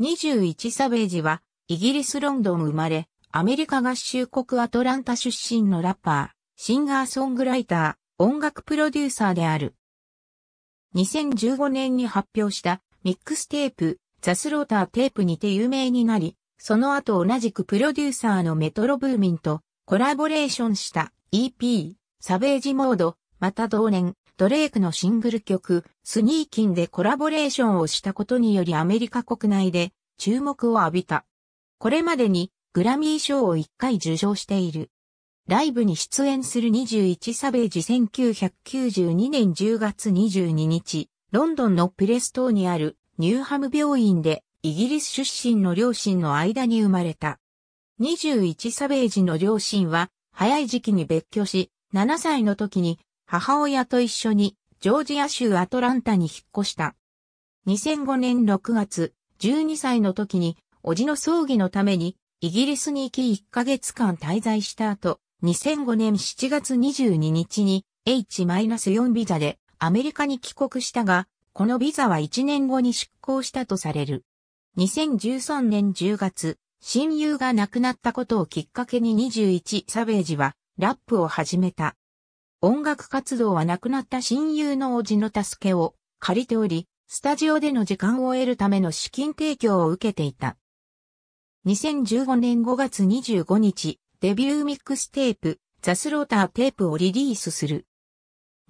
21サベージは、イギリスロンドン生まれ、アメリカ合衆国アトランタ出身のラッパー、シンガーソングライター、音楽プロデューサーである。2015年に発表したミックステープ、ザスローターテープにて有名になり、その後同じくプロデューサーのメトロブーミンとコラボレーションした EP、サベージモード、また同年、ドレイクのシングル曲、スニーキンでコラボレーションをしたことによりアメリカ国内で注目を浴びた。これまでにグラミー賞を1回受賞している。ライブに出演する21サベージ1992年10月22日、ロンドンのプレス島にあるニューハム病院でイギリス出身の両親の間に生まれた。21サベージの両親は早い時期に別居し、7歳の時に母親と一緒にジョージア州アトランタに引っ越した。2005年6月、12歳の時に、おじの葬儀のために、イギリスに行き1ヶ月間滞在した後、2005年7月22日に H-4 ビザでアメリカに帰国したが、このビザは1年後に失効したとされる。2013年10月、親友が亡くなったことをきっかけに21サベージはラップを始めた。音楽活動は亡くなった親友の叔父の助けを借りており、スタジオでの時間を得るための資金提供を受けていた。2015年5月25日、デビューミックステープ、ザ・スローターテープをリリースする。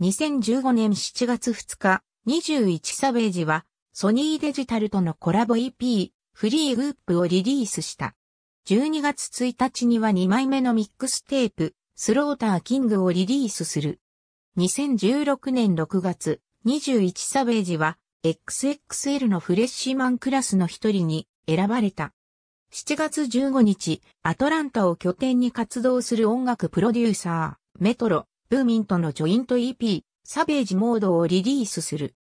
2015年7月2日、21サベージは、ソニーデジタルとのコラボ EP、フリーグープをリリースした。12月1日には2枚目のミックステープ、スローターキングをリリースする。2016年6月、21サベージは XXL のフレッシュマンクラスの一人に選ばれた。7月15日、アトランタを拠点に活動する音楽プロデューサー、メトロ、ブーミントのジョイント EP、サベージモードをリリースする。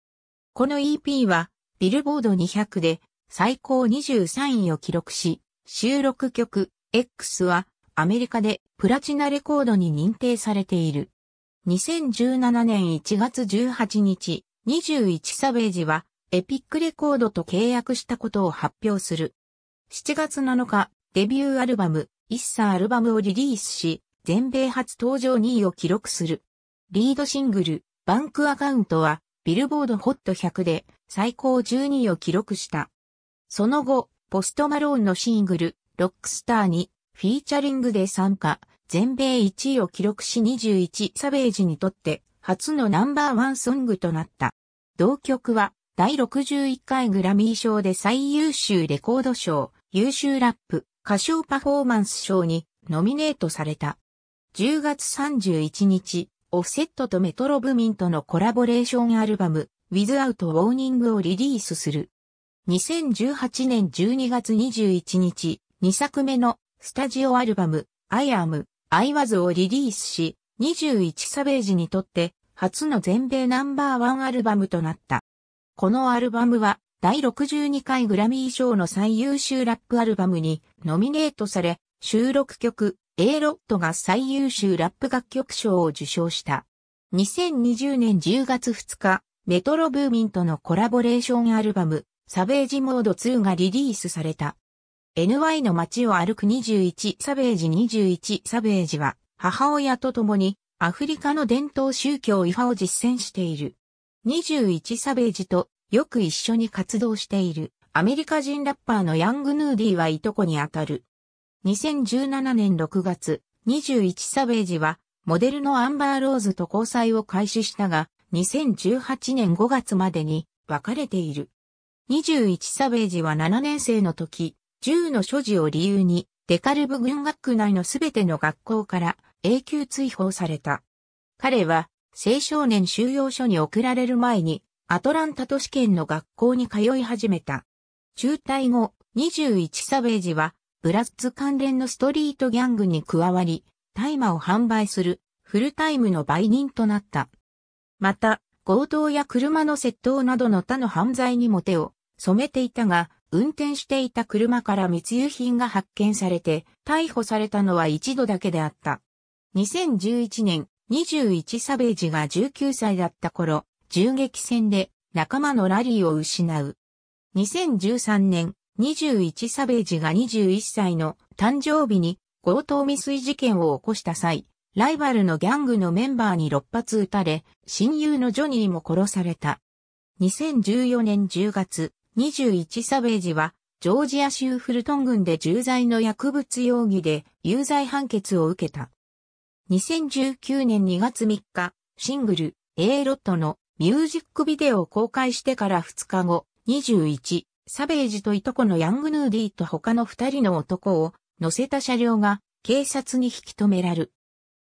この EP は、ビルボード200で最高23位を記録し、収録曲、X はアメリカでプラチナレコードに認定されている。2017年1月18日、21サベージは、エピックレコードと契約したことを発表する。7月7日、デビューアルバム、イッサアルバムをリリースし、全米初登場2位を記録する。リードシングル、バンクアカウントは、ビルボードホット100で最高12位を記録した。その後、ポストマローンのシングル、ロックスターにフィーチャリングで参加、全米1位を記録し21サベージにとって初のナンバーワンソングとなった。同曲は第61回グラミー賞で最優秀レコード賞、優秀ラップ、歌唱パフォーマンス賞にノミネートされた。10月31日、オフセットとメトロブミンとのコラボレーションアルバム、Without Warning をリリースする。2018年12月21日、2作目のスタジオアルバム、I am, I was をリリースし、21サベージにとって初の全米ナンバーワンアルバムとなった。このアルバムは第62回グラミー賞の最優秀ラップアルバムにノミネートされ、収録曲 A ロットが最優秀ラップ楽曲賞を受賞した。2020年10月2日、メトロブーミンとのコラボレーションアルバム、サベージモード2がリリースされた。NY の街を歩く21サベージ21サベージは母親と共にアフリカの伝統宗教イファを実践している。21サベージとよく一緒に活動しているアメリカ人ラッパーのヤングヌーディはいとこにあたる。2017年6月、21サベージはモデルのアンバーローズと交際を開始したが、2018年5月までに別れている。21サベージは7年生の時、銃の所持を理由に、デカルブ軍学区内のすべての学校から永久追放された。彼は、青少年収容所に送られる前に、アトランタ都市圏の学校に通い始めた。中退後、21サベージは、ブラッツ関連のストリートギャングに加わり、大麻を販売するフルタイムの売人となった。また、強盗や車の窃盗などの他の犯罪にも手を染めていたが、運転していた車から密輸品が発見されて、逮捕されたのは一度だけであった。2011年、21サベージが19歳だった頃、銃撃戦で仲間のラリーを失う。2013年、21サベージが21歳の誕生日に強盗未遂事件を起こした際、ライバルのギャングのメンバーに6発撃たれ、親友のジョニーも殺された。2014年10月、21サベージは、ジョージア州フルトン郡で重罪の薬物容疑で有罪判決を受けた。2019年2月3日、シングル、A ロットのミュージックビデオを公開してから2日後、21、サベージといとこのヤングヌーディーと他の2人の男を乗せた車両が警察に引き止められる。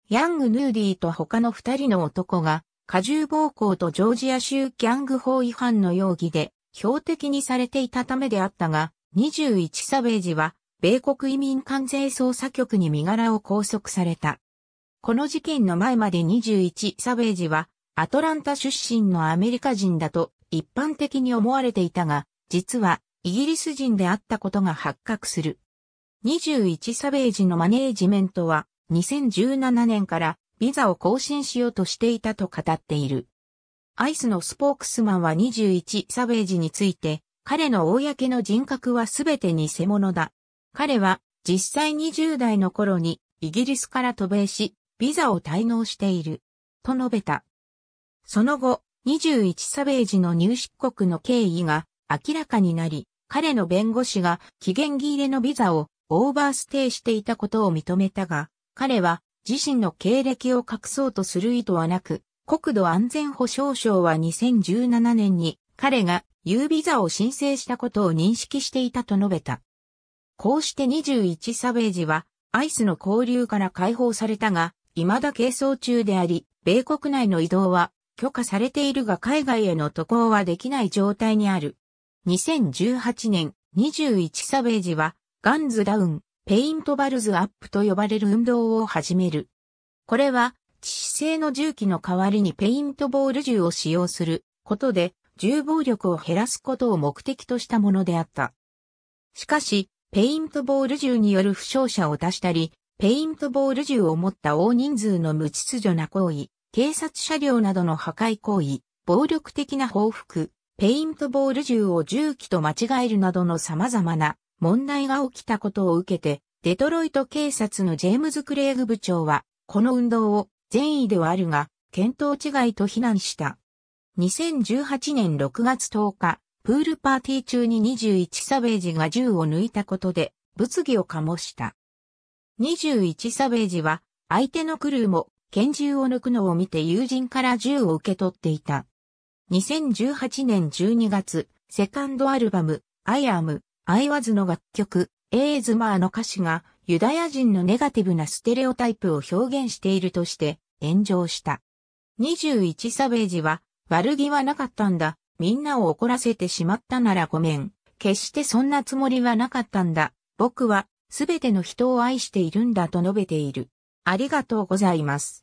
ヤングヌーディーと他の2人の男が、過重暴行とジョージア州ギャング法違反の容疑で標的にされていたためであったが、21サベージは、米国移民関税捜査局に身柄を拘束された。この事件の前まで21サベージは、アトランタ出身のアメリカ人だと一般的に思われていたが、実はイギリス人であったことが発覚する。21サベージのマネージメントは2017年からビザを更新しようとしていたと語っている。アイスのスポークスマンは21サベージについて、彼の公の人格はすべて偽物だ。彼は実際20代の頃にイギリスから渡米し、ビザを滞納している。と述べた。その後、21サベージの入出国の経緯が明らかになり、彼の弁護士が期限切れのビザをオーバーステイしていたことを認めたが、彼は自身の経歴を隠そうとする意図はなく、国土安全保障省は2017年に彼が U ビザを申請したことを認識していたと述べた。こうして21サベージはアイスの交流から解放されたが、未だ係争中であり、米国内の移動は許可されているが海外への渡航はできない状態にある。2018年21サベージはガンズダウン、ペイントバルズアップと呼ばれる運動を始める。これは致死性の銃器の代わりにペイントボール銃を使用することで銃暴力を減らすことを目的としたものであった。しかし、ペイントボール銃による負傷者を出したり、ペイントボール銃を持った大人数の無秩序な行為、警察車両などの破壊行為、暴力的な報復、ペイントボール銃を銃器と間違えるなどの様々な問題が起きたことを受けて、デトロイト警察のジェームズ・クレーグ部長は、この運動を善意ではあるが、見当違いと非難した。2018年6月10日、プールパーティー中に21サベージが銃を抜いたことで、物議を醸した。21サベージは、相手のクルーも拳銃を抜くのを見て友人から銃を受け取っていた。2018年12月、セカンドアルバム、I am, I was の楽曲、エイズマーの歌詞がユダヤ人のネガティブなステレオタイプを表現しているとして炎上した。21サベージは悪気はなかったんだ。みんなを怒らせてしまったならごめん。決してそんなつもりはなかったんだ。僕はすべての人を愛しているんだと述べている。ありがとうございます。